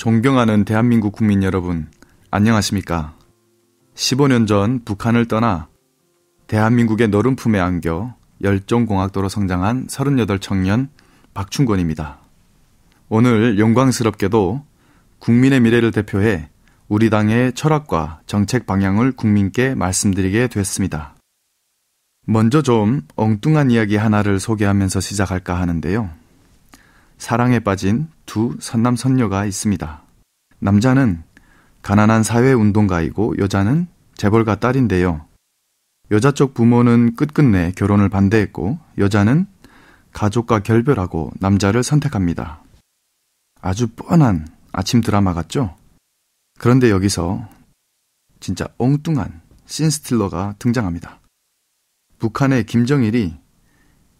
존경하는 대한민국 국민 여러분, 안녕하십니까? 15년 전 북한을 떠나 대한민국의 너른 품에 안겨 열정공학도로 성장한 38 청년 박충권입니다. 오늘 영광스럽게도 국민의 미래를 대표해 우리 당의 철학과 정책 방향을 국민께 말씀드리게 됐습니다. 먼저 좀 엉뚱한 이야기 하나를 소개하면서 시작할까 하는데요. 사랑에 빠진 두 선남 선녀가 있습니다. 남자는 가난한 사회운동가이고 여자는 재벌가 딸인데요. 여자 쪽 부모는 끝끝내 결혼을 반대했고 여자는 가족과 결별하고 남자를 선택합니다. 아주 뻔한 아침 드라마 같죠? 그런데 여기서 진짜 엉뚱한 신스틸러가 등장합니다. 북한의 김정일이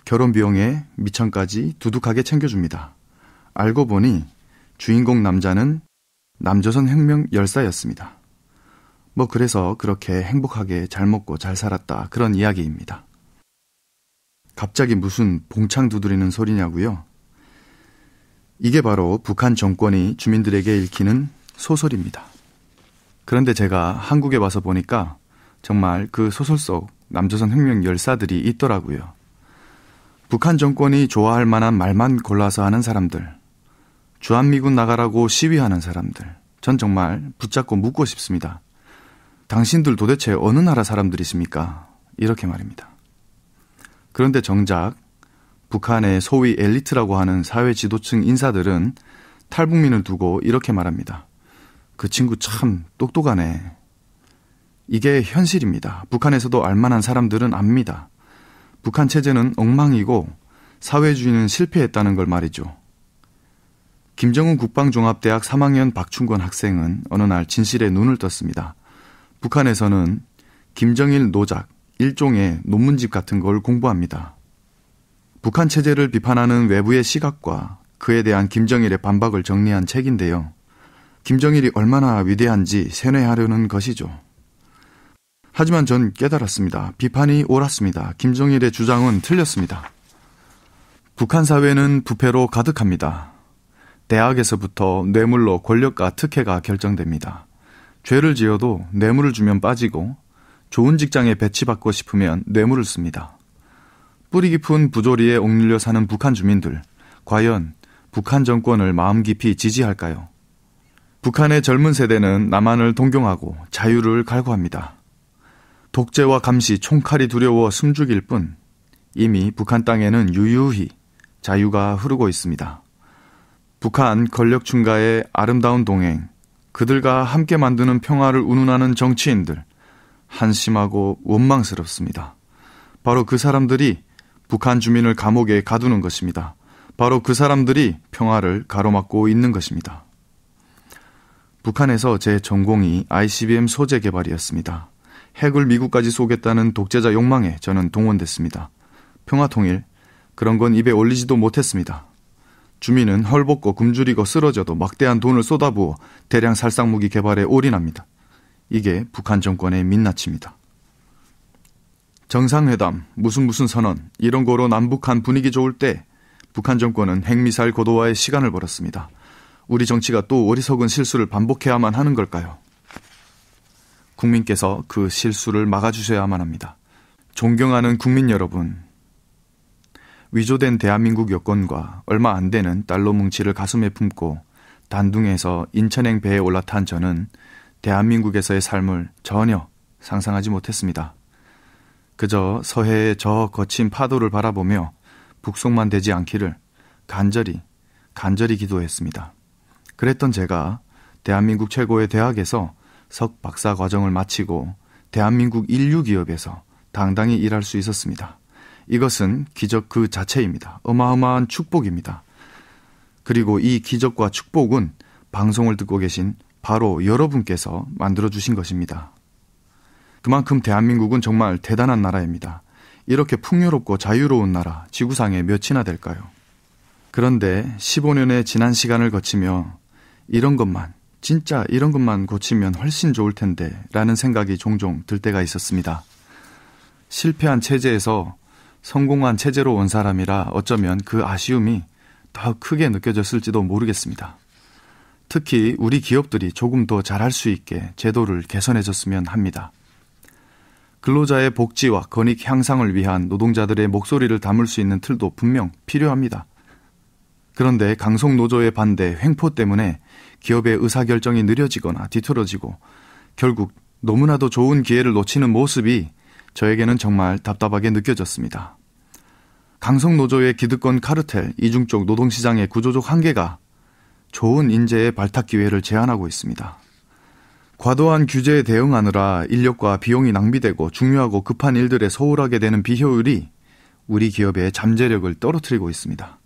결혼 비용에 미천까지 두둑하게 챙겨줍니다. 알고 보니 주인공 남자는 남조선 혁명 열사였습니다. 뭐 그래서 그렇게 행복하게 잘 먹고 잘 살았다 그런 이야기입니다. 갑자기 무슨 봉창 두드리는 소리냐고요? 이게 바로 북한 정권이 주민들에게 읽히는 소설입니다. 그런데 제가 한국에 와서 보니까 정말 그 소설 속 남조선 혁명 열사들이 있더라고요. 북한 정권이 좋아할 만한 말만 골라서 하는 사람들, 주한미군 나가라고 시위하는 사람들, 전 정말 붙잡고 묻고 싶습니다. 당신들 도대체 어느 나라 사람들이십니까? 이렇게 말입니다. 그런데 정작 북한의 소위 엘리트라고 하는 사회 지도층 인사들은 탈북민을 두고 이렇게 말합니다. 그 친구 참 똑똑하네. 이게 현실입니다. 북한에서도 알만한 사람들은 압니다. 북한 체제는 엉망이고 사회주의는 실패했다는 걸 말이죠. 김정은 국방종합대학 3학년 박충권 학생은 어느 날 진실에 눈을 떴습니다. 북한에서는 김정일 노작, 일종의 논문집 같은 걸 공부합니다. 북한 체제를 비판하는 외부의 시각과 그에 대한 김정일의 반박을 정리한 책인데요. 김정일이 얼마나 위대한지 세뇌하려는 것이죠. 하지만 전 깨달았습니다. 비판이 옳았습니다. 김정일의 주장은 틀렸습니다. 북한 사회는 부패로 가득합니다. 대학에서부터 뇌물로 권력과 특혜가 결정됩니다. 죄를 지어도 뇌물을 주면 빠지고 좋은 직장에 배치받고 싶으면 뇌물을 씁니다. 뿌리 깊은 부조리에 억눌려 사는 북한 주민들, 과연 북한 정권을 마음 깊이 지지할까요? 북한의 젊은 세대는 남한을 동경하고 자유를 갈구합니다. 독재와 감시, 총칼이 두려워 숨죽일 뿐 이미 북한 땅에는 유유히 자유가 흐르고 있습니다. 북한 권력 중가의 아름다운 동행, 그들과 함께 만드는 평화를 운운하는 정치인들, 한심하고 원망스럽습니다. 바로 그 사람들이 북한 주민을 감옥에 가두는 것입니다. 바로 그 사람들이 평화를 가로막고 있는 것입니다. 북한에서 제 전공이 ICBM 소재 개발이었습니다. 핵을 미국까지 쏘겠다는 독재자 욕망에 저는 동원됐습니다. 평화통일, 그런 건 입에 올리지도 못했습니다. 주민은 헐벗고 굶주리고 쓰러져도 막대한 돈을 쏟아부어 대량 살상무기 개발에 올인합니다. 이게 북한 정권의 민낯입니다. 정상회담, 무슨 무슨 선언, 이런 거로 남북한 분위기 좋을 때 북한 정권은 핵미사일 고도화에 시간을 벌었습니다. 우리 정치가 또 어리석은 실수를 반복해야만 하는 걸까요? 국민께서 그 실수를 막아주셔야만 합니다. 존경하는 국민 여러분, 위조된 대한민국 여권과 얼마 안 되는 달러 뭉치를 가슴에 품고 단둥에서 인천행 배에 올라탄 저는 대한민국에서의 삶을 전혀 상상하지 못했습니다. 그저 서해의 저 거친 파도를 바라보며 북송만 되지 않기를 간절히 간절히 기도했습니다. 그랬던 제가 대한민국 최고의 대학에서 석 박사 과정을 마치고 대한민국 인류 기업에서 당당히 일할 수 있었습니다. 이것은 기적 그 자체입니다. 어마어마한 축복입니다. 그리고 이 기적과 축복은 방송을 듣고 계신 바로 여러분께서 만들어주신 것입니다. 그만큼 대한민국은 정말 대단한 나라입니다. 이렇게 풍요롭고 자유로운 나라, 지구상에 몇이나 될까요? 그런데 15년의 지난 시간을 거치며 이런 것만 진짜 이런 것만 고치면 훨씬 좋을 텐데 라는 생각이 종종 들 때가 있었습니다. 실패한 체제에서 성공한 체제로 온 사람이라 어쩌면 그 아쉬움이 더 크게 느껴졌을지도 모르겠습니다. 특히 우리 기업들이 조금 더 잘할 수 있게 제도를 개선해줬으면 합니다. 근로자의 복지와 권익 향상을 위한 노동자들의 목소리를 담을 수 있는 틀도 분명 필요합니다. 그런데 강성노조의 반대, 횡포 때문에 기업의 의사결정이 느려지거나 뒤틀어지고 결국 너무나도 좋은 기회를 놓치는 모습이 저에게는 정말 답답하게 느껴졌습니다. 강성노조의 기득권 카르텔, 이중쪽 노동시장의 구조적 한계가 좋은 인재의 발탁 기회를 제한하고 있습니다. 과도한 규제에 대응하느라 인력과 비용이 낭비되고 중요하고 급한 일들에 소홀하게 되는 비효율이 우리 기업의 잠재력을 떨어뜨리고 있습니다.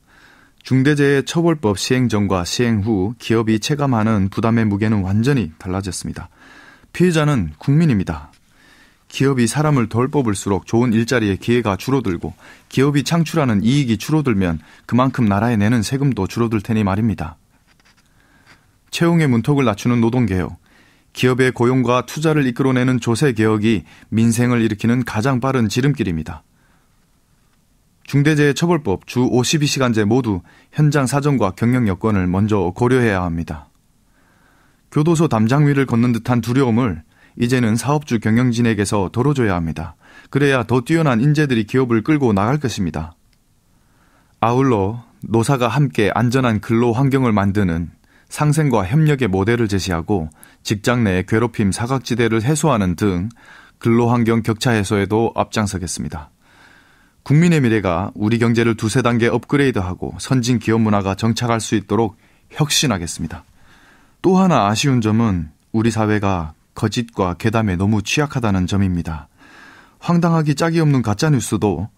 중대재해처벌법 시행 전과 시행 후 기업이 체감하는 부담의 무게는 완전히 달라졌습니다. 피해자는 국민입니다. 기업이 사람을 덜 뽑을수록 좋은 일자리의 기회가 줄어들고 기업이 창출하는 이익이 줄어들면 그만큼 나라에 내는 세금도 줄어들 테니 말입니다. 채용의 문턱을 낮추는 노동개혁, 기업의 고용과 투자를 이끌어내는 조세개혁이 민생을 일으키는 가장 빠른 지름길입니다. 중대재해처벌법 주 52시간제 모두 현장 사정과 경영 여건을 먼저 고려해야 합니다. 교도소 담장 위를 걷는 듯한 두려움을 이제는 사업주 경영진에게서 덜어줘야 합니다. 그래야 더 뛰어난 인재들이 기업을 끌고 나갈 것입니다. 아울러 노사가 함께 안전한 근로 환경을 만드는 상생과 협력의 모델을 제시하고 직장 내 괴롭힘 사각지대를 해소하는 등 근로환경 격차 해소에도 앞장서겠습니다. 국민의 미래가 우리 경제를 두세 단계 업그레이드하고 선진 기업 문화가 정착할 수 있도록 혁신하겠습니다. 또 하나 아쉬운 점은 우리 사회가 거짓과 괴담에 너무 취약하다는 점입니다. 황당하기 짝이 없는 가짜뉴스도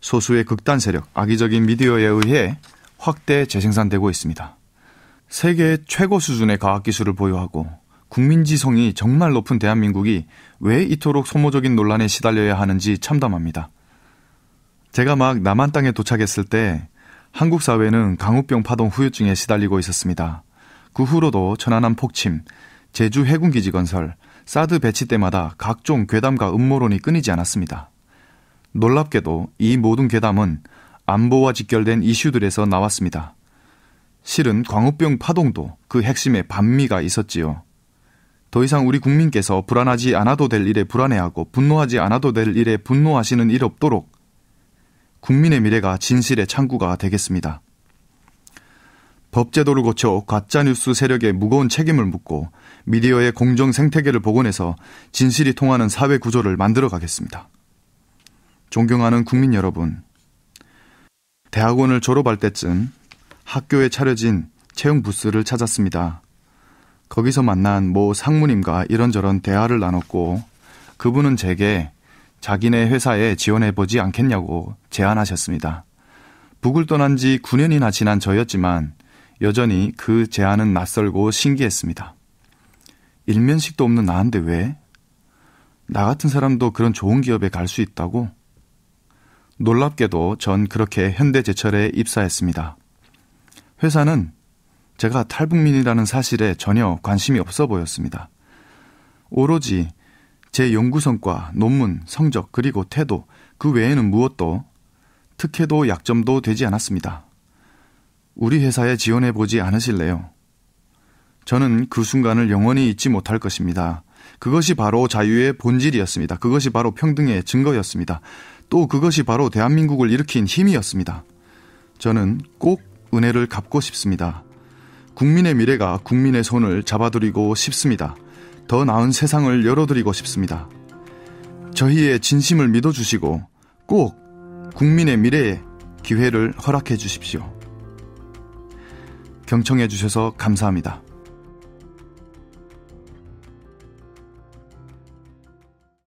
소수의 극단 세력, 악의적인 미디어에 의해 확대 재생산되고 있습니다. 세계 최고 수준의 과학기술을 보유하고 국민지성이 정말 높은 대한민국이 왜 이토록 소모적인 논란에 시달려야 하는지 참담합니다. 제가 막 남한 땅에 도착했을 때 한국 사회는 강우병 파동 후유증에 시달리고 있었습니다. 그 후로도 천안함 폭침, 제주 해군기지 건설, 사드 배치 때마다 각종 괴담과 음모론이 끊이지 않았습니다. 놀랍게도 이 모든 괴담은 안보와 직결된 이슈들에서 나왔습니다. 실은 광우병 파동도 그 핵심에 반미가 있었지요. 더 이상 우리 국민께서 불안하지 않아도 될 일에 불안해하고 분노하지 않아도 될 일에 분노하시는 일 없도록 국민의 미래가 진실의 창구가 되겠습니다. 법제도를 고쳐 가짜뉴스 세력의 무거운 책임을 묻고 미디어의 공정 생태계를 복원해서 진실이 통하는 사회 구조를 만들어 가겠습니다. 존경하는 국민 여러분, 대학원을 졸업할 때쯤 학교에 차려진 채용 부스를 찾았습니다. 거기서 만난 모 상무님과 이런저런 대화를 나눴고 그분은 제게 자기네 회사에 지원해보지 않겠냐고 제안하셨습니다. 북을 떠난 지 9년이나 지난 저였지만 여전히 그 제안은 낯설고 신기했습니다. 일면식도 없는 나한테 왜? 나 같은 사람도 그런 좋은 기업에 갈 수 있다고? 놀랍게도 전 그렇게 현대제철에 입사했습니다. 회사는 제가 탈북민이라는 사실에 전혀 관심이 없어 보였습니다. 오로지 제 연구 성과, 논문, 성적, 그리고 태도, 그 외에는 무엇도 특혜도 약점도 되지 않았습니다. 우리 회사에 지원해 보지 않으실래요? 저는 그 순간을 영원히 잊지 못할 것입니다. 그것이 바로 자유의 본질이었습니다. 그것이 바로 평등의 증거였습니다. 또 그것이 바로 대한민국을 일으킨 힘이었습니다. 저는 꼭 은혜를 갚고 싶습니다. 국민의 미래가 국민의 손을 잡아들이고 싶습니다. 더 나은 세상을 열어드리고 싶습니다. 저희의 진심을 믿어주시고 꼭 국민의 미래에 기회를 허락해 주십시오. 경청해 주셔서 감사합니다.